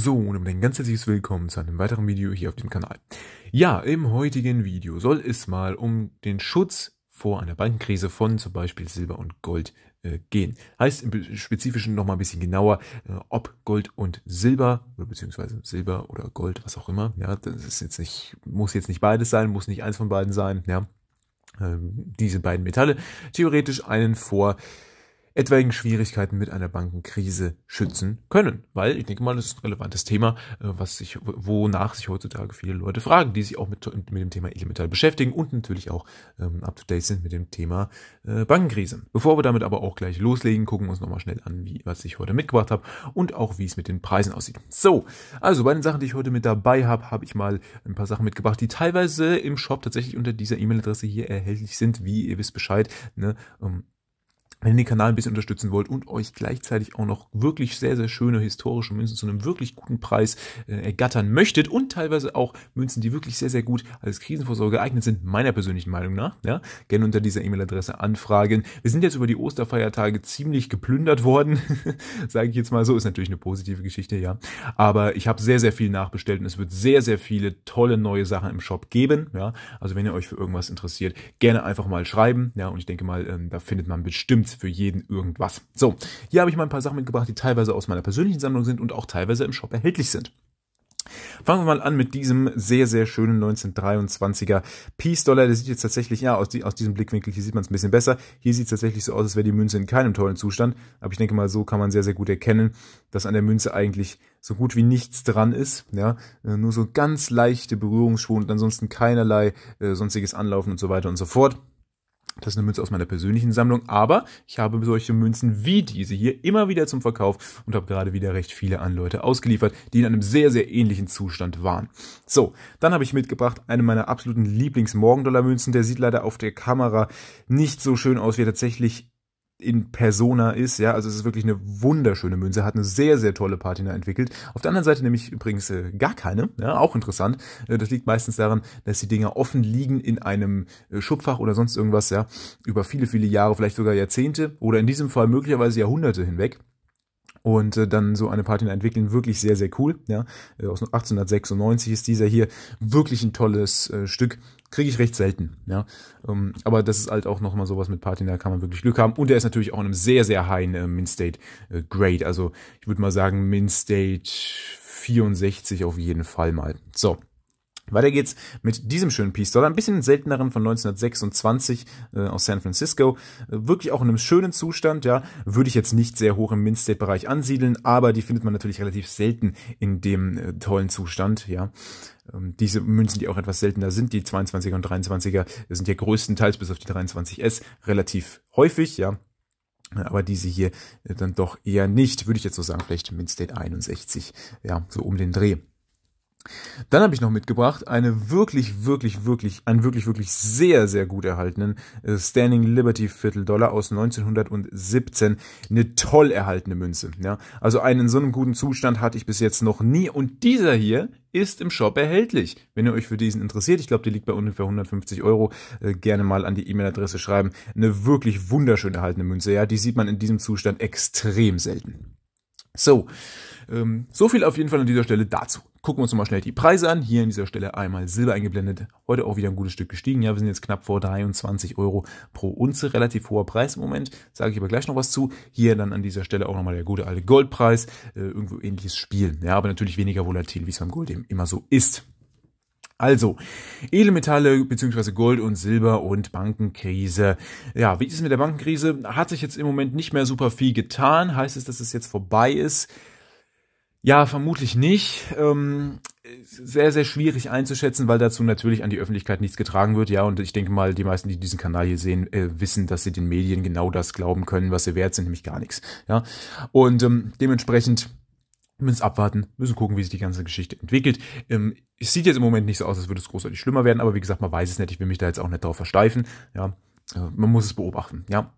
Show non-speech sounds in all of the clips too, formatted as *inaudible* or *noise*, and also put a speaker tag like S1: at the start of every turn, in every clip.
S1: So, und ein ganz herzliches Willkommen zu einem weiteren Video hier auf dem Kanal. Ja, im heutigen Video soll es mal um den Schutz vor einer Bankenkrise von zum Beispiel Silber und Gold äh, gehen. Heißt im Spezifischen nochmal ein bisschen genauer, äh, ob Gold und Silber oder beziehungsweise Silber oder Gold, was auch immer. Ja, das ist jetzt nicht, muss jetzt nicht beides sein, muss nicht eins von beiden sein. Ja, äh, diese beiden Metalle theoretisch einen vor äh, etwaigen Schwierigkeiten mit einer Bankenkrise schützen können. Weil ich denke mal, das ist ein relevantes Thema, äh, was sich, wonach sich heutzutage viele Leute fragen, die sich auch mit, mit dem Thema Elemental beschäftigen und natürlich auch ähm, up-to-date sind mit dem Thema äh, Bankenkrise. Bevor wir damit aber auch gleich loslegen, gucken wir uns nochmal schnell an, wie, was ich heute mitgebracht habe und auch wie es mit den Preisen aussieht. So, also bei den Sachen, die ich heute mit dabei habe, habe ich mal ein paar Sachen mitgebracht, die teilweise im Shop tatsächlich unter dieser E-Mail-Adresse hier erhältlich sind, wie ihr wisst Bescheid. Ne? Um, ähm, wenn ihr den Kanal ein bisschen unterstützen wollt und euch gleichzeitig auch noch wirklich sehr, sehr schöne historische Münzen zu einem wirklich guten Preis äh, ergattern möchtet und teilweise auch Münzen, die wirklich sehr, sehr gut als Krisenvorsorge geeignet sind, meiner persönlichen Meinung nach, ja, gerne unter dieser E-Mail-Adresse anfragen. Wir sind jetzt über die Osterfeiertage ziemlich geplündert worden, *laughs* sage ich jetzt mal so, ist natürlich eine positive Geschichte, ja, aber ich habe sehr, sehr viel nachbestellt und es wird sehr, sehr viele tolle neue Sachen im Shop geben, ja, also wenn ihr euch für irgendwas interessiert, gerne einfach mal schreiben, ja, und ich denke mal, ähm, da findet man bestimmt eins für jeden irgendwas. So, hier habe ich mal ein paar Sachen mitgebracht, die teilweise aus meiner persönlichen Sammlung sind und auch teilweise im Shop erhältlich sind. Fangen wir mal an mit diesem sehr, sehr schönen 1923er Peace Dollar. Der sieht jetzt tatsächlich, ja, aus, die, aus diesem Blickwinkel hier sieht man es ein bisschen besser. Hier sieht es tatsächlich so aus, als wäre die Münze in keinem tollen Zustand. Aber ich denke mal, so kann man sehr, sehr gut erkennen, dass an der Münze eigentlich so gut wie nichts dran ist. Ja, äh, nur so ganz leichte Berührungsspuren und ansonsten keinerlei äh, sonstiges Anlaufen und so weiter und so fort. Das ist eine Münze aus meiner persönlichen Sammlung, aber ich habe solche Münzen wie diese hier immer wieder zum Verkauf und habe gerade wieder recht viele an Leute ausgeliefert, die in einem sehr, sehr ähnlichen Zustand waren. So, dann habe ich mitgebracht eine meiner absoluten Lieblings-Morgendollar-Münzen. Der sieht leider auf der Kamera nicht so schön aus, wie er tatsächlich in Persona ist, ja, also es ist wirklich eine wunderschöne Münze, hat eine sehr, sehr tolle Patina entwickelt. Auf der anderen Seite nämlich übrigens äh, gar keine, ja, auch interessant. Äh, das liegt meistens daran, dass die Dinger offen liegen in einem äh, Schubfach oder sonst irgendwas, ja, über viele, viele Jahre, vielleicht sogar Jahrzehnte oder in diesem Fall möglicherweise Jahrhunderte hinweg und äh, dann so eine Patina entwickeln, wirklich sehr, sehr cool. Ja. Äh, aus 1896 ist dieser hier wirklich ein tolles äh, Stück kriege ich recht selten. Ja? Ähm, aber das ist halt auch noch mal sowas mit Patin, da kann man wirklich Glück haben. Und der ist natürlich auch in einem sehr, sehr highen äh, Min-State-Grade. Äh, also ich würde mal sagen Min-State 64 auf jeden Fall mal. So, weiter geht's mit diesem schönen Peace Dollar, ein bisschen selteneren von 1926 äh, aus San Francisco. Äh, wirklich auch in einem schönen Zustand, ja. Würde ich jetzt nicht sehr hoch im Mint-State-Bereich ansiedeln, aber die findet man natürlich relativ selten in dem äh, tollen Zustand, ja. Ähm, diese Münzen, die auch etwas seltener sind, die 22er und 23er, sind ja größtenteils bis auf die 23S relativ häufig, ja. Aber diese hier äh, dann doch eher nicht, würde ich jetzt so sagen, vielleicht Mint State 61, ja, so um den Dreh. Dann habe ich noch mitgebracht eine wirklich, wirklich, wirklich, einen wirklich, wirklich sehr, sehr gut erhaltenen äh, Standing Liberty Viertel Dollar aus 1917. Eine toll erhaltene Münze. Ja? Also einen in so einem guten Zustand hatte ich bis jetzt noch nie. Und dieser hier ist im Shop erhältlich. Wenn ihr euch für diesen interessiert, ich glaube, die liegt bei ungefähr 150 Euro, äh, gerne mal an die E-Mail-Adresse schreiben. Eine wirklich wunderschön erhaltene Münze. Ja, die sieht man in diesem Zustand extrem selten. So, ähm, so viel auf jeden Fall an dieser Stelle dazu gucken wir uns nochmal schnell die Preise an. Hier an dieser Stelle einmal Silber eingeblendet. Heute auch wieder ein gutes Stück gestiegen. Ja, wir sind jetzt knapp vor 23 Euro pro Unze. Relativ hoher Preis im Moment. Sage ich aber gleich noch was zu. Hier dann an dieser Stelle auch nochmal der gute alte Goldpreis. Äh, irgendwo ähnliches Spiel. Ja, aber natürlich weniger volatil, wie es beim Gold eben immer so ist. Also, Edelmetalle beziehungsweise Gold und Silber und Bankenkrise. Ja, wie ist es mit der Bankenkrise? Hat sich jetzt im Moment nicht mehr super viel getan. Heißt es, dass es jetzt vorbei ist? Ja, vermutlich nicht. Ähm, sehr, sehr schwierig einzuschätzen, weil dazu natürlich an die Öffentlichkeit nichts getragen wird. Ja, und ich denke mal, die meisten, die diesen Kanal hier sehen, äh, wissen, dass sie den Medien genau das glauben können, was sie wert sind, nämlich gar nichts. Ja, und ähm, dementsprechend müssen wir abwarten, müssen gucken, wie sich die ganze Geschichte entwickelt. Ähm, es sieht jetzt im Moment nicht so aus, als würde es großartig schlimmer werden, aber wie gesagt, man weiß es nicht. Ich will mich da jetzt auch nicht drauf versteifen. Ja, äh, man muss es beobachten. Ja,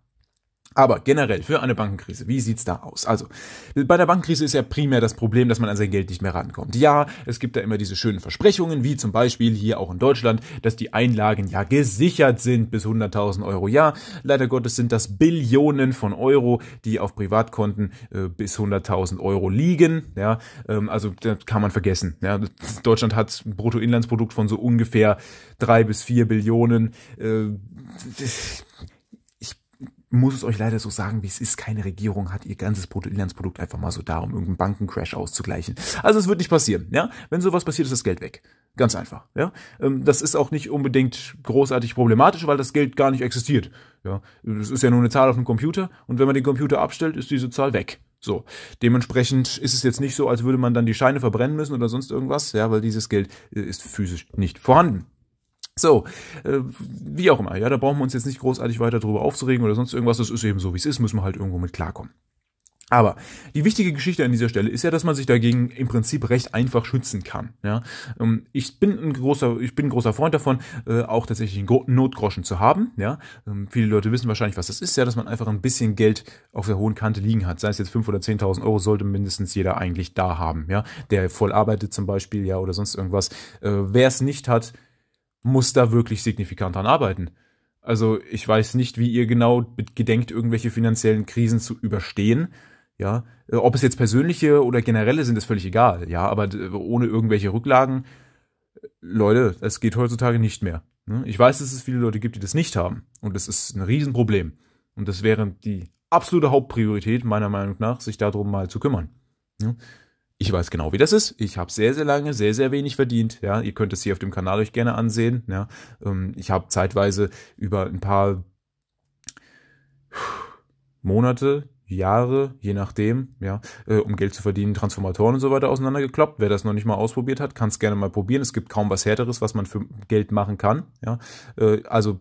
S1: aber generell für eine Bankenkrise, wie sieht's da aus? Also, bei der Bankenkrise ist ja primär das Problem, dass man an sein Geld nicht mehr rankommt. Ja, es gibt da immer diese schönen Versprechungen, wie zum Beispiel hier auch in Deutschland, dass die Einlagen ja gesichert sind bis 100.000 Euro. Ja, leider Gottes sind das Billionen von Euro, die auf Privatkonten äh, bis 100.000 Euro liegen. Ja, ähm, also das kann man vergessen. Ja, Deutschland hat ein Bruttoinlandsprodukt von so ungefähr drei bis vier Billionen. Äh, muss es euch leider so sagen, wie es ist. Keine Regierung hat ihr ganzes Bruttoinlandsprodukt einfach mal so da, um irgendeinen Bankencrash auszugleichen. Also es wird nicht passieren. Ja, wenn sowas passiert, ist das Geld weg. Ganz einfach. Ja, ähm, das ist auch nicht unbedingt großartig problematisch, weil das Geld gar nicht existiert. Ja, es ist ja nur eine Zahl auf dem Computer und wenn man den Computer abstellt, ist diese Zahl weg. So, dementsprechend ist es jetzt nicht so, als würde man dann die Scheine verbrennen müssen oder sonst irgendwas, ja, weil dieses Geld äh, ist physisch nicht vorhanden. So, äh, wie auch immer, ja, da brauchen wir uns jetzt nicht großartig weiter drüber aufzuregen oder sonst irgendwas. Das ist eben so, wie es ist, müssen wir halt irgendwo mit klarkommen. Aber die wichtige Geschichte an dieser Stelle ist ja, dass man sich dagegen im Prinzip recht einfach schützen kann. Ja? Ähm, ich bin ein großer, ich bin ein großer Freund davon, äh, auch tatsächlich einen Notgroschen zu haben. Ja? Ähm, viele Leute wissen wahrscheinlich, was das ist, ja, dass man einfach ein bisschen Geld auf der hohen Kante liegen hat. Sei es jetzt 5.000 oder 10.000 Euro, sollte mindestens jeder eigentlich da haben. Ja? Der voll arbeitet zum Beispiel, ja, oder sonst irgendwas. Äh, wer es nicht hat, muss da wirklich signifikant dran arbeiten. Also ich weiß nicht, wie ihr genau gedenkt, irgendwelche finanziellen Krisen zu überstehen. Ja, ob es jetzt persönliche oder generelle sind, ist völlig egal. Ja, aber ohne irgendwelche Rücklagen, Leute, das geht heutzutage nicht mehr. Ne? Ich weiß, dass es viele Leute gibt, die das nicht haben. Und das ist ein Riesenproblem. Und das wäre die absolute Hauptpriorität, meiner Meinung nach, sich darum mal zu kümmern. Ne? ich weiß genau, wie das ist. Ich habe sehr, sehr lange, sehr, sehr wenig verdient. Ja, ihr könnt es hier auf dem Kanal euch gerne ansehen. Ja, ähm, ich habe zeitweise über ein paar Monate, Jahre, je nachdem, ja, äh, um Geld zu verdienen, Transformatoren und so weiter auseinandergekloppt. Wer das noch nicht mal ausprobiert hat, kann es gerne mal probieren. Es gibt kaum was härteres, was man für Geld machen kann. Ja, äh, also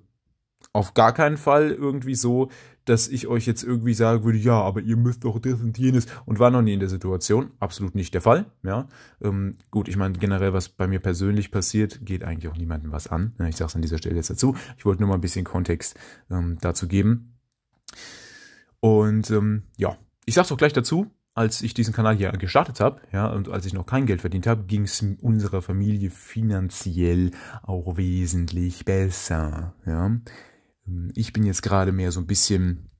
S1: auf gar keinen Fall irgendwie so dass ich euch jetzt irgendwie sagen würde, ja, aber ihr müsst doch das und jenes und war noch nie in der Situation. Absolut nicht der Fall. Ja, ähm, gut, ich meine generell, was bei mir persönlich passiert, geht eigentlich auch niemandem was an. Ne? Ich sage es an dieser Stelle jetzt dazu. Ich wollte nur mal ein bisschen Kontext ähm, dazu geben. Und ähm, ja, ich sage es auch gleich dazu, als ich diesen Kanal hier gestartet habe, ja, und als ich noch kein Geld verdient habe, ging es unserer Familie finanziell auch wesentlich besser, ja. Hm, ich bin jetzt gerade mehr so ein bisschen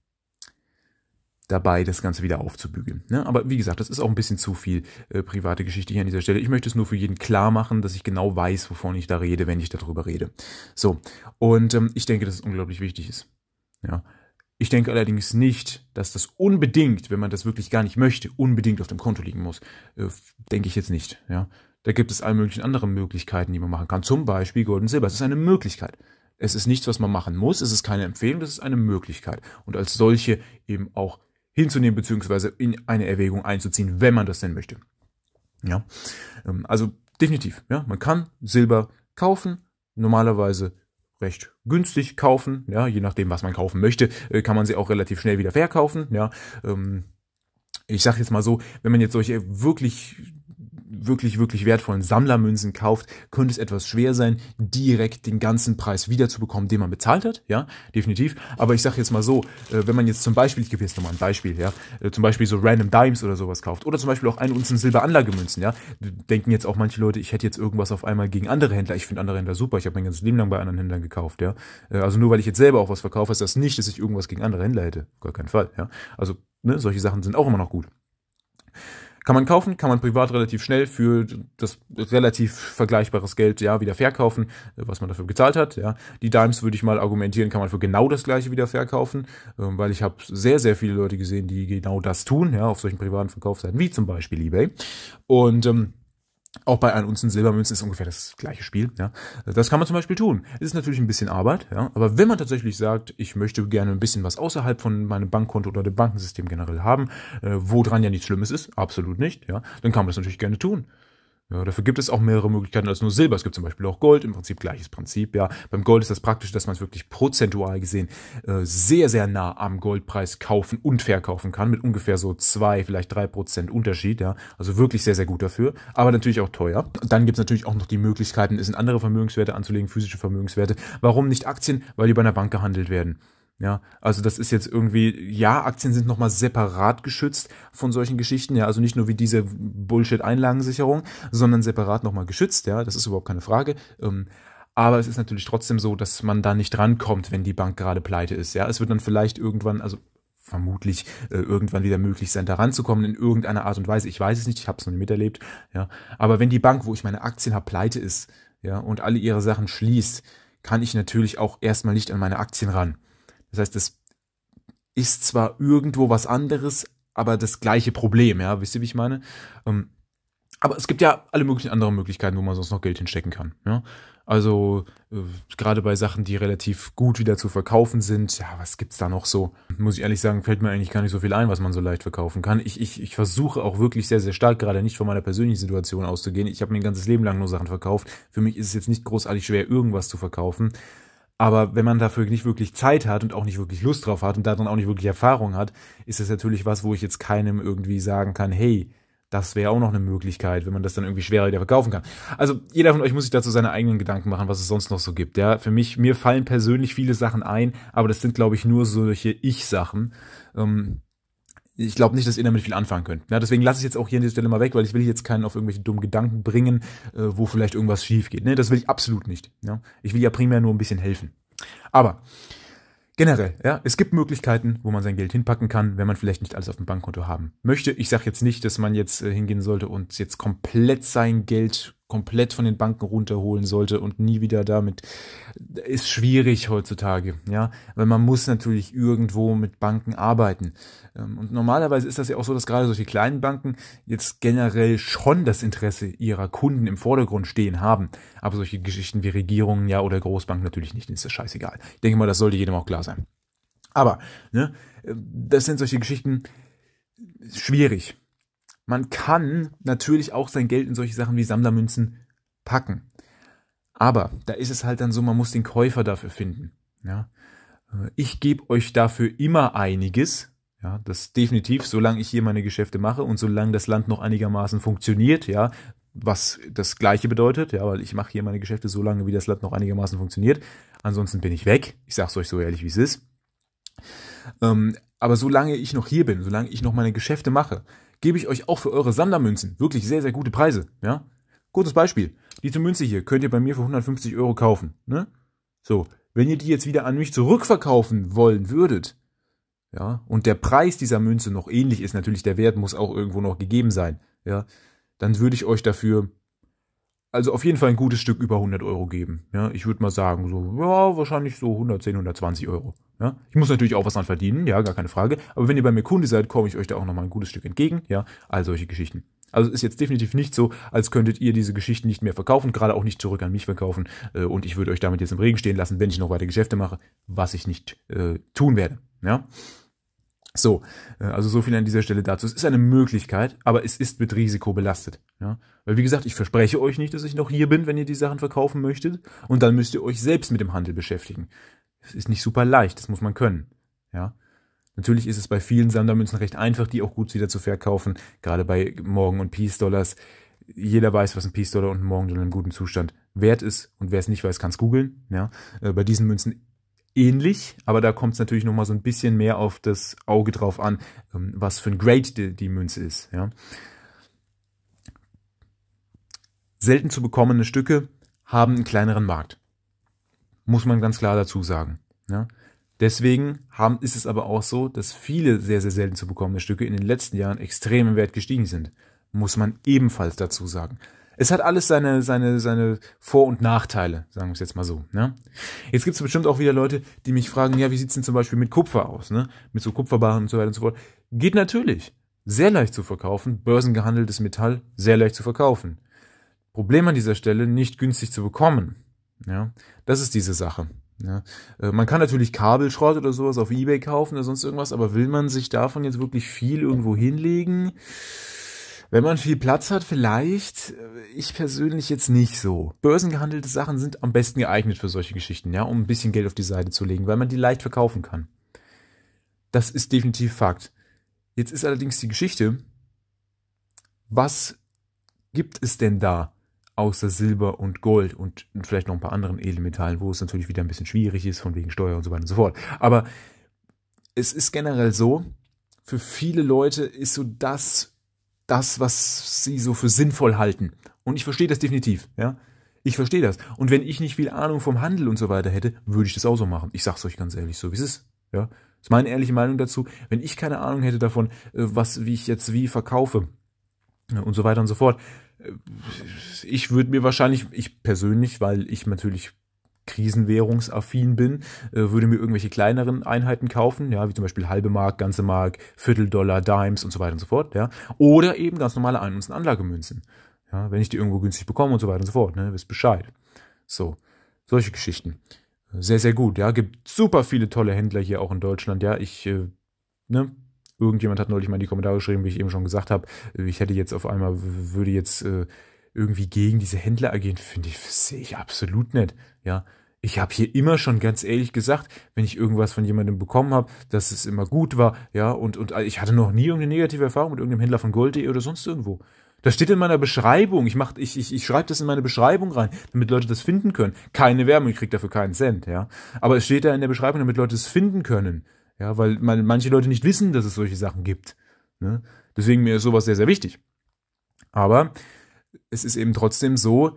S1: dabei, das Ganze wieder aufzubügeln. Ne? Aber wie gesagt, das ist auch ein bisschen zu viel äh, private Geschichte hier an dieser Stelle. Ich möchte es nur für jeden klar machen, dass ich genau weiß, wovon ich da rede, wenn ich darüber rede. So, und ähm, ich denke, dass es unglaublich wichtig ist. Ja. Ich denke allerdings nicht, dass das unbedingt, wenn man das wirklich gar nicht möchte, unbedingt auf dem Konto liegen muss. Äh, denke ich jetzt nicht. Ja. Da gibt es alle möglichen anderen Möglichkeiten, die man machen kann. Zum Beispiel Gold und Silber. Das ist eine Möglichkeit. Es ist nichts, was man machen muss, es ist keine Empfehlung, Das ist eine Möglichkeit. Und als solche eben auch hinzunehmen beziehungsweise in eine Erwägung einzuziehen, wenn man das denn möchte. Ja, ähm, also definitiv. Ja, man kann Silber kaufen, normalerweise recht günstig kaufen. Ja, je nachdem, was man kaufen möchte, äh, kann man sie auch relativ schnell wieder verkaufen. Ja, ähm, ich sage jetzt mal so, wenn man jetzt solche wirklich wirklich, wirklich wertvollen Sammlermünzen kauft, könnte es etwas schwer sein, direkt den ganzen Preis wiederzubekommen, den man bezahlt hat. Ja, definitiv. Aber ich sage jetzt mal so, äh, wenn man jetzt zum Beispiel, ich gebe jetzt nochmal ein Beispiel, ja, äh, zum Beispiel so Random Dimes oder sowas kauft oder zum Beispiel auch ein Unzen Silberanlagemünzen, ja, denken jetzt auch manche Leute, ich hätte jetzt irgendwas auf einmal gegen andere Händler. Ich finde andere Händler super. Ich habe mein ganzes Leben lang bei anderen Händlern gekauft, ja. Äh, also nur weil ich jetzt selber auch was verkaufe, ist das nicht, dass ich irgendwas gegen andere Händler hätte. Gar keinen Fall, ja. Also, ne, solche Sachen sind auch immer noch gut. Kann man kaufen, kann man privat relativ schnell für das relativ vergleichbares Geld ja wieder verkaufen, äh, was man dafür gezahlt hat. Ja. Die Dimes würde ich mal argumentieren, kann man für genau das gleiche wieder verkaufen, ähm, weil ich habe sehr, sehr viele Leute gesehen, die genau das tun, ja, auf solchen privaten Verkaufsseiten, wie zum Beispiel eBay. Und ähm, auch bei ein Unzen Silbermünzen ist ungefähr das gleiche Spiel. Ja. Das kann man zum Beispiel tun. Es ist natürlich ein bisschen Arbeit, ja. aber wenn man tatsächlich sagt, ich möchte gerne ein bisschen was außerhalb von meinem Bankkonto oder dem Bankensystem generell haben, äh, wo dran ja nichts Schlimmes ist, absolut nicht, ja, dann kann man das natürlich gerne tun. Ja, dafür gibt es auch mehrere Möglichkeiten als nur Silber. Es gibt zum Beispiel auch Gold, im Prinzip gleiches Prinzip. Ja, beim Gold ist das praktisch, dass man es wirklich prozentual gesehen äh, sehr, sehr nah am Goldpreis kaufen und verkaufen kann, mit ungefähr so zwei, vielleicht drei Prozent Unterschied. Ja, also wirklich sehr, sehr gut dafür, aber natürlich auch teuer. Dann gibt es natürlich auch noch die Möglichkeiten, es in andere Vermögenswerte anzulegen, physische Vermögenswerte. Warum nicht Aktien? Weil die bei einer Bank gehandelt werden. Ja, also das ist jetzt irgendwie, ja, Aktien sind nochmal separat geschützt von solchen Geschichten, ja, also nicht nur wie diese Bullshit-Einlagensicherung, sondern separat nochmal geschützt, ja, das ist überhaupt keine Frage. Ähm, aber es ist natürlich trotzdem so, dass man da nicht rankommt, wenn die Bank gerade pleite ist, ja. Es wird dann vielleicht irgendwann, also vermutlich äh, irgendwann wieder möglich sein, da ranzukommen in irgendeiner Art und Weise. Ich weiß es nicht, ich habe es noch nie miterlebt, ja. Aber wenn die Bank, wo ich meine Aktien habe, pleite ist, ja, und alle ihre Sachen schließt, kann ich natürlich auch erstmal nicht an meine Aktien ran. Das heißt, es ist zwar irgendwo was anderes, aber das gleiche Problem, ja, wisst ihr, wie ich meine? Ähm, aber es gibt ja alle möglichen anderen Möglichkeiten, wo man sonst noch Geld hinstecken kann. Ja? Also äh, gerade bei Sachen, die relativ gut wieder zu verkaufen sind, ja, was gibt's da noch so? Muss ich ehrlich sagen, fällt mir eigentlich gar nicht so viel ein, was man so leicht verkaufen kann. Ich, ich, ich versuche auch wirklich sehr, sehr stark, gerade nicht von meiner persönlichen Situation auszugehen. Ich habe mein ganzes Leben lang nur Sachen verkauft. Für mich ist es jetzt nicht großartig schwer, irgendwas zu verkaufen. Aber wenn man dafür nicht wirklich Zeit hat und auch nicht wirklich Lust drauf hat und daran auch nicht wirklich Erfahrung hat, ist das natürlich was, wo ich jetzt keinem irgendwie sagen kann, hey, das wäre auch noch eine Möglichkeit, wenn man das dann irgendwie schwerer wieder verkaufen kann. Also jeder von euch muss sich dazu seine eigenen Gedanken machen, was es sonst noch so gibt. Ja, für mich, mir fallen persönlich viele Sachen ein, aber das sind, glaube ich, nur solche Ich-Sachen. Ähm, ich glaube nicht, dass ihr damit viel anfangen könnt. Ja, deswegen lasse ich jetzt auch hier an dieser Stelle mal weg, weil ich will jetzt keinen auf irgendwelche dummen Gedanken bringen, äh, wo vielleicht irgendwas schief geht. Ne, das will ich absolut nicht. Ja? Ich will ja primär nur ein bisschen helfen. Aber generell, ja, es gibt Möglichkeiten, wo man sein Geld hinpacken kann, wenn man vielleicht nicht alles auf dem Bankkonto haben möchte. Ich sage jetzt nicht, dass man jetzt äh, hingehen sollte und jetzt komplett sein Geld komplett von den Banken runterholen sollte und nie wieder damit ist schwierig heutzutage, ja, weil man muss natürlich irgendwo mit Banken arbeiten. Ähm, und normalerweise ist das ja auch so, dass gerade solche kleinen Banken jetzt generell schon das Interesse ihrer Kunden im Vordergrund stehen haben, aber solche Geschichten wie Regierungen ja oder Großbanken natürlich nicht, ist das scheißegal. Ich denke mal, das sollte jedem auch klar sein. Aber, ne, äh, das sind solche Geschichten schwierig man kann natürlich auch sein Geld in solche Sachen wie Sammlermünzen packen. Aber da ist es halt dann so, man muss den Käufer dafür finden. Ja. Ich gebe euch dafür immer einiges. Ja, das definitiv, solange ich hier meine Geschäfte mache und solange das Land noch einigermaßen funktioniert, ja, was das Gleiche bedeutet, ja, weil ich mache hier meine Geschäfte so lange, wie das Land noch einigermaßen funktioniert. Ansonsten bin ich weg. Ich sage es euch so ehrlich, wie es ist. Ähm, aber solange ich noch hier bin, solange ich noch meine Geschäfte mache, gebe ich euch auch für eure Sandermünzen wirklich sehr, sehr gute Preise. Ja? Kurzes Beispiel. Diese Münze hier könnt ihr bei mir für 150 Euro kaufen. Ne? So, wenn ihr die jetzt wieder an mich zurückverkaufen wollen würdet, ja, und der Preis dieser Münze noch ähnlich ist, natürlich der Wert muss auch irgendwo noch gegeben sein, ja, dann würde ich euch dafür also auf jeden Fall ein gutes Stück über 100 Euro geben. Ja, ich würde mal sagen, so, ja, wahrscheinlich so 110, 120 Euro. Ja, ich muss natürlich auch was dran verdienen, ja, gar keine Frage. Aber wenn ihr bei mir Kunde seid, komme ich euch da auch nochmal ein gutes Stück entgegen, ja, all solche Geschichten. Also ist jetzt definitiv nicht so, als könntet ihr diese Geschichten nicht mehr verkaufen, gerade auch nicht zurück an mich verkaufen. Äh, und ich würde euch damit jetzt im Regen stehen lassen, wenn ich noch weiter Geschäfte mache, was ich nicht äh, tun werde. Ja. So, äh, also so viel an dieser Stelle dazu. Es ist eine Möglichkeit, aber es ist mit Risiko belastet. Ja? Weil wie gesagt, ich verspreche euch nicht, dass ich noch hier bin, wenn ihr die Sachen verkaufen möchtet. Und dann müsst ihr euch selbst mit dem Handel beschäftigen. Es ist nicht super leicht, das muss man können. Ja? Natürlich ist es bei vielen Sammlermünzen recht einfach, die auch gut wieder zu verkaufen. Gerade bei Morgen- und Peace-Dollars. Jeder weiß, was ein Peace-Dollar und ein Morgen-Dollar in gutem Zustand wert ist. Und wer es nicht weiß, kann es googeln. Ja? Äh, bei diesen Münzen ähnlich, aber da kommt es natürlich nochmal so ein bisschen mehr auf das Auge drauf an, ähm, was für ein Grade die, die Münze ist. Ja. Selten zu bekommene Stücke haben einen kleineren Markt. Muss man ganz klar dazu sagen. Ja. Deswegen haben, ist es aber auch so, dass viele sehr, sehr selten zu bekommene Stücke in den letzten Jahren extrem im Wert gestiegen sind. Muss man ebenfalls dazu sagen. Es hat alles seine, seine, seine Vor- und Nachteile, sagen wir es jetzt mal so. Ne? Jetzt gibt es bestimmt auch wieder Leute, die mich fragen, ja, wie sieht es denn zum Beispiel mit Kupfer aus? Ne? Mit so Kupferbaren und so weiter und so fort. Geht natürlich. Sehr leicht zu verkaufen. Börsengehandeltes Metall, sehr leicht zu verkaufen. Problem an dieser Stelle, nicht günstig zu bekommen. Ja? Das ist diese Sache. Ja, äh, man kann natürlich Kabelschrott oder sowas auf Ebay kaufen oder sonst irgendwas, aber will man sich davon jetzt wirklich viel irgendwo hinlegen? Wenn man viel Platz hat, vielleicht. Äh, ich persönlich jetzt nicht so. Börsengehandelte Sachen sind am besten geeignet für solche Geschichten, ja, um ein bisschen Geld auf die Seite zu legen, weil man die leicht verkaufen kann. Das ist definitiv Fakt. Jetzt ist allerdings die Geschichte, was gibt es denn da außer Silber und Gold und vielleicht noch ein paar anderen Edelmetallen, wo es natürlich wieder ein bisschen schwierig ist, von wegen Steuer und so weiter und so fort. Aber es ist generell so, für viele Leute ist so das das, was sie so für sinnvoll halten. Und ich verstehe das definitiv, ja. Ich verstehe das. Und wenn ich nicht viel Ahnung vom Handel und so weiter hätte, würde ich das auch so machen. Ich sag's euch ganz ehrlich, so wie es ist. Ja, das ist meine ehrliche Meinung dazu. Wenn ich keine Ahnung hätte davon, äh, was, wie ich jetzt wie verkaufe ne, und so weiter und so fort, äh, ich würde mir wahrscheinlich, ich persönlich, weil ich natürlich krisenwährungsaffin bin, äh, würde mir irgendwelche kleineren Einheiten kaufen, ja, wie zum Beispiel halbe Mark, ganze Mark, Vierteldollar, Dimes und so weiter und so fort, ja. Oder eben ganz normale Ein- und Anlagemünzen. Ja, wenn ich die irgendwo günstig bekomme und so weiter und so fort, ne, wisst Bescheid. So, solche Geschichten. Sehr, sehr gut, ja. Gibt super viele tolle Händler hier auch in Deutschland, ja. Ich, äh, ne, irgendjemand hat neulich mal in die Kommentare geschrieben, wie ich eben schon gesagt habe, ich hätte jetzt auf einmal, würde jetzt äh, irgendwie gegen diese Händler agieren, finde ich, sehe ich absolut nicht, ja ich habe hier immer schon ganz ehrlich gesagt, wenn ich irgendwas von jemandem bekommen habe, dass es immer gut war, ja, und, und also ich hatte noch nie irgendeine negative Erfahrung mit irgendeinem Händler von Gold.de oder sonst irgendwo. Das steht in meiner Beschreibung. Ich, mach, ich, ich, ich schreibe das in meine Beschreibung rein, damit Leute das finden können. Keine Werbung, ich kriege dafür keinen Cent, ja. Aber es steht da in der Beschreibung, damit Leute es finden können. Ja, weil man, manche Leute nicht wissen, dass es solche Sachen gibt. Ne? Deswegen mir ist sowas sehr, sehr wichtig. Aber es ist eben trotzdem so,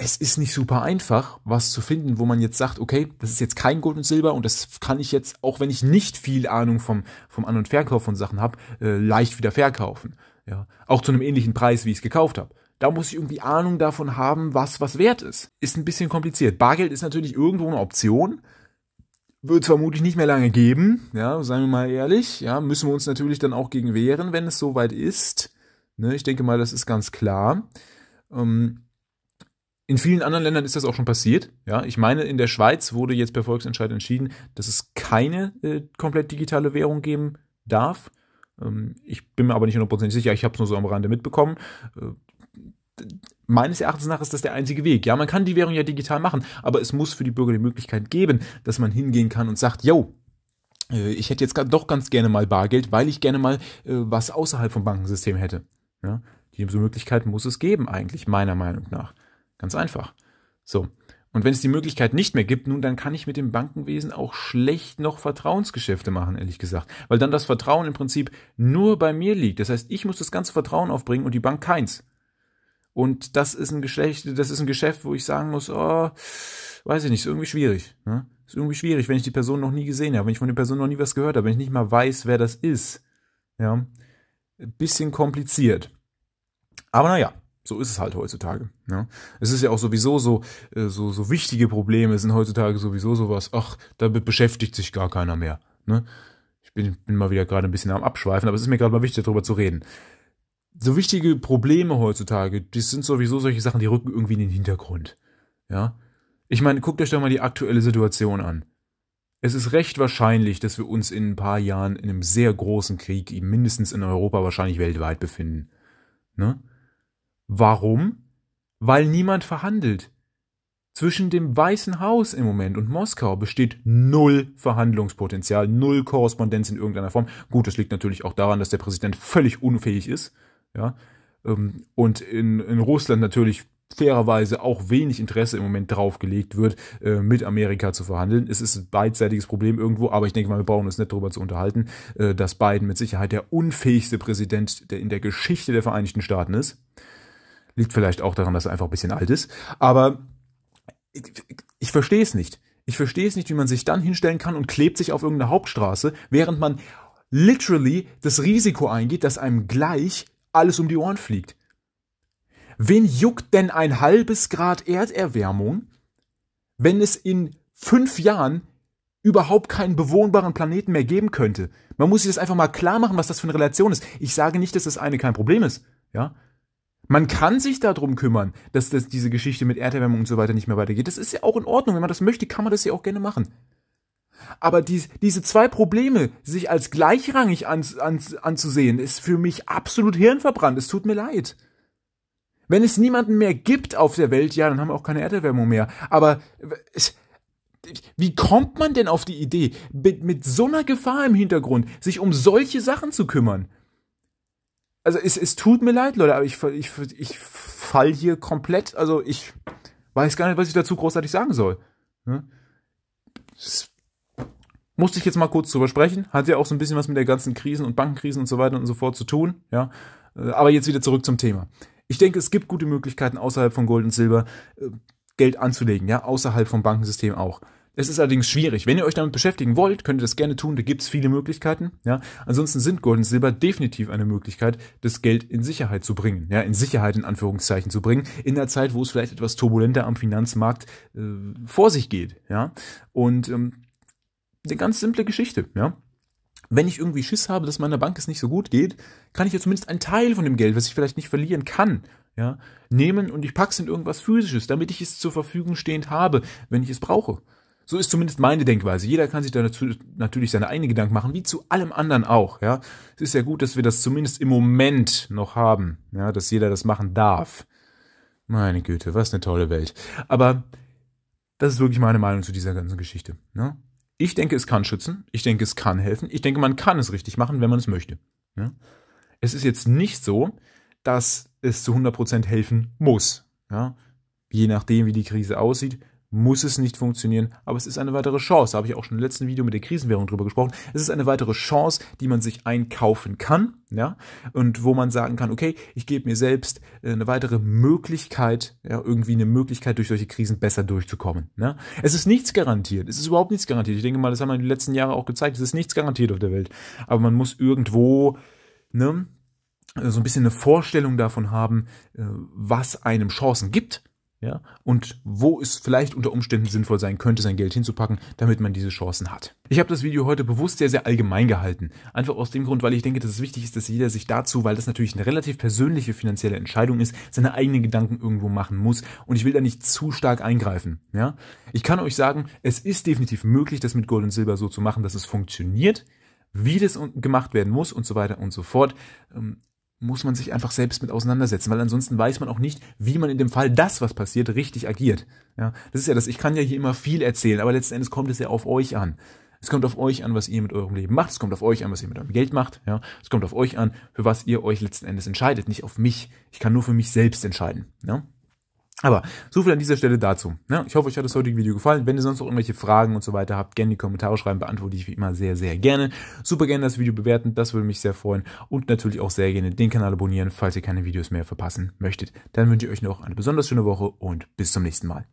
S1: es ist nicht super einfach, was zu finden, wo man jetzt sagt, okay, das ist jetzt kein Gold und Silber und das kann ich jetzt, auch wenn ich nicht viel Ahnung vom, vom An- und Verkauf von Sachen habe, äh, leicht wieder verkaufen. Ja. Auch zu einem ähnlichen Preis, wie ich es gekauft habe. Da muss ich irgendwie Ahnung davon haben, was was wert ist. Ist ein bisschen kompliziert. Bargeld ist natürlich irgendwo eine Option. Wird es vermutlich nicht mehr lange geben, ja, seien wir mal ehrlich. Ja, müssen wir uns natürlich dann auch gegen wehren, wenn es soweit ist. Ne, ich denke mal, das ist ganz klar. Ähm, in vielen anderen Ländern ist das auch schon passiert. Ja, ich meine, in der Schweiz wurde jetzt per Volksentscheid entschieden, dass es keine äh, komplett digitale Währung geben darf. Ähm, ich bin mir aber nicht hundertprozentig sicher. Ich habe es nur so am Rande mitbekommen. Äh, meines Erachtens nach ist das der einzige Weg. Ja, man kann die Währung ja digital machen, aber es muss für die Bürger die Möglichkeit geben, dass man hingehen kann und sagt, yo, äh, ich hätte jetzt doch ganz gerne mal Bargeld, weil ich gerne mal äh, was außerhalb vom Bankensystem hätte. Ja, diese Möglichkeit muss es geben eigentlich, meiner Meinung nach. Ganz einfach. So. Und wenn es die Möglichkeit nicht mehr gibt, nun, dann kann ich mit dem Bankenwesen auch schlecht noch Vertrauensgeschäfte machen, ehrlich gesagt. Weil dann das Vertrauen im Prinzip nur bei mir liegt. Das heißt, ich muss das ganze Vertrauen aufbringen und die Bank keins. Und das ist ein Geschlecht, das ist ein Geschäft, wo ich sagen muss, oh, weiß ich nicht, ist irgendwie schwierig. Ne? Ist irgendwie schwierig, wenn ich die Person noch nie gesehen habe, wenn ich von der Person noch nie was gehört habe, wenn ich nicht mal weiß, wer das ist. Ja. bisschen kompliziert. Aber naja, so ist es halt heutzutage. Ne? Es ist ja auch sowieso so, äh, so, so wichtige Probleme sind heutzutage sowieso sowas, ach, damit beschäftigt sich gar keiner mehr. Ne? Ich bin, bin mal wieder gerade ein bisschen am Abschweifen, aber es ist mir gerade mal wichtig, darüber zu reden. So wichtige Probleme heutzutage, das sind sowieso solche Sachen, die rücken irgendwie in den Hintergrund. Ja? Ich meine, guckt euch doch mal die aktuelle Situation an. Es ist recht wahrscheinlich, dass wir uns in ein paar Jahren in einem sehr großen Krieg, mindestens in Europa, wahrscheinlich weltweit befinden. Ne? Warum? Weil niemand verhandelt. Zwischen dem Weißen Haus im Moment und Moskau besteht null Verhandlungspotenzial, null Korrespondenz in irgendeiner Form. Gut, das liegt natürlich auch daran, dass der Präsident völlig unfähig ist. Ja? Ähm, und in, in Russland natürlich fairerweise auch wenig Interesse im Moment draufgelegt wird, äh, mit Amerika zu verhandeln. Es ist ein beidseitiges Problem irgendwo, aber ich denke mal, wir brauchen uns nicht darüber zu unterhalten, äh, dass Biden mit Sicherheit der unfähigste Präsident der in der Geschichte der Vereinigten Staaten ist. Liegt vielleicht auch daran, dass er einfach ein bisschen alt ist. Aber ich, ich verstehe es nicht. Ich verstehe es nicht, wie man sich dann hinstellen kann und klebt sich auf irgendeine Hauptstraße, während man literally das Risiko eingeht, dass einem gleich alles um die Ohren fliegt. Wen juckt denn ein halbes Grad Erderwärmung, wenn es in fünf Jahren überhaupt keinen bewohnbaren Planeten mehr geben könnte? Man muss sich das einfach mal klar machen, was das für eine Relation ist. Ich sage nicht, dass das eine kein Problem ist. Ja, man kann sich darum kümmern, dass das, diese Geschichte mit Erderwärmung und so weiter nicht mehr weitergeht. Das ist ja auch in Ordnung. Wenn man das möchte, kann man das ja auch gerne machen. Aber dies, diese zwei Probleme, sich als gleichrangig an, an, anzusehen, ist für mich absolut hirnverbrannt. Es tut mir leid. Wenn es niemanden mehr gibt auf der Welt, ja, dann haben wir auch keine Erderwärmung mehr. Aber ich, wie kommt man denn auf die Idee, mit, mit so einer Gefahr im Hintergrund, sich um solche Sachen zu kümmern? also es, es tut mir leid, Leute, aber ich, ich, ich fall hier komplett, also ich weiß gar nicht, was ich dazu großartig sagen soll. Ne? Das musste ich jetzt mal kurz drüber sprechen. Hat ja auch so ein bisschen was mit der ganzen Krisen und Bankenkrisen und so weiter und so fort zu tun. Ja, äh, aber jetzt wieder zurück zum Thema. Ich denke, es gibt gute Möglichkeiten außerhalb von Gold und Silber äh, Geld anzulegen, ja, außerhalb vom Bankensystem auch. Es ist allerdings schwierig. Wenn ihr euch damit beschäftigen wollt, könnt ihr das gerne tun. Da gibt es viele Möglichkeiten. Ja? Ansonsten sind Gold und Silber definitiv eine Möglichkeit, das Geld in Sicherheit zu bringen. Ja? In Sicherheit in Anführungszeichen zu bringen. In der Zeit, wo es vielleicht etwas turbulenter am Finanzmarkt äh, vor sich geht. Ja? Und ähm, eine ganz simple Geschichte. Ja? Wenn ich irgendwie Schiss habe, dass meiner Bank es nicht so gut geht, kann ich ja zumindest einen Teil von dem Geld, was ich vielleicht nicht verlieren kann, ja, nehmen und ich packe es in irgendwas Physisches, damit ich es zur Verfügung stehend habe, wenn ich es brauche. So ist zumindest meine Denkweise. Jeder kann sich da natürlich seine eigenen Gedanken machen, wie zu allem anderen auch. Ja, es ist ja gut, dass wir das zumindest im Moment noch haben, ja, dass jeder das machen darf. Meine Güte, was eine tolle Welt. Aber das ist wirklich meine Meinung zu dieser ganzen Geschichte. Ja? Ne? Ich denke, es kann schützen. Ich denke, es kann helfen. Ich denke, man kann es richtig machen, wenn man es möchte. Ja? Es ist jetzt nicht so, dass es zu 100% helfen muss. Ja? Je nachdem, wie die Krise aussieht, muss es nicht funktionieren, aber es ist eine weitere Chance. Da habe ich auch schon im letzten Video mit der Krisenwährung drüber gesprochen. Es ist eine weitere Chance, die man sich einkaufen kann, ja, und wo man sagen kann, okay, ich gebe mir selbst äh, eine weitere Möglichkeit, ja, irgendwie eine Möglichkeit, durch solche Krisen besser durchzukommen. Ne? Es ist nichts garantiert. Es ist überhaupt nichts garantiert. Ich denke mal, das haben wir in den letzten Jahren auch gezeigt. Es ist nichts garantiert auf der Welt. Aber man muss irgendwo, ne, so ein bisschen eine Vorstellung davon haben, äh, was einem Chancen gibt ja? Und wo es vielleicht unter Umständen sinnvoll sein könnte, sein Geld hinzupacken, damit man diese Chancen hat. Ich habe das Video heute bewusst sehr, sehr allgemein gehalten. Einfach aus dem Grund, weil ich denke, dass es wichtig ist, dass jeder sich dazu, weil das natürlich eine relativ persönliche finanzielle Entscheidung ist, seine eigenen Gedanken irgendwo machen muss. Und ich will da nicht zu stark eingreifen. Ja? Ich kann euch sagen, es ist definitiv möglich, das mit Gold und Silber so zu machen, dass es funktioniert wie das gemacht werden muss und so weiter und so fort. Ähm, muss man sich einfach selbst mit auseinandersetzen, weil ansonsten weiß man auch nicht, wie man in dem Fall das, was passiert, richtig agiert. Ja, das ist ja das, ich kann ja hier immer viel erzählen, aber letzten Endes kommt es ja auf euch an. Es kommt auf euch an, was ihr mit eurem Leben macht, es kommt auf euch an, was ihr mit eurem Geld macht, ja, es kommt auf euch an, für was ihr euch letzten Endes entscheidet, nicht auf mich. Ich kann nur für mich selbst entscheiden, ja. Aber so viel an dieser Stelle dazu. Ja, ne? ich hoffe, euch hat das heutige Video gefallen. Wenn ihr sonst noch irgendwelche Fragen und so weiter habt, gerne die Kommentare schreiben, beantworte ich wie immer sehr, sehr gerne. Super gerne das Video bewerten, das würde mich sehr freuen. Und natürlich auch sehr gerne den Kanal abonnieren, falls ihr keine Videos mehr verpassen möchtet. Dann wünsche ich euch noch eine besonders schöne Woche und bis zum nächsten Mal.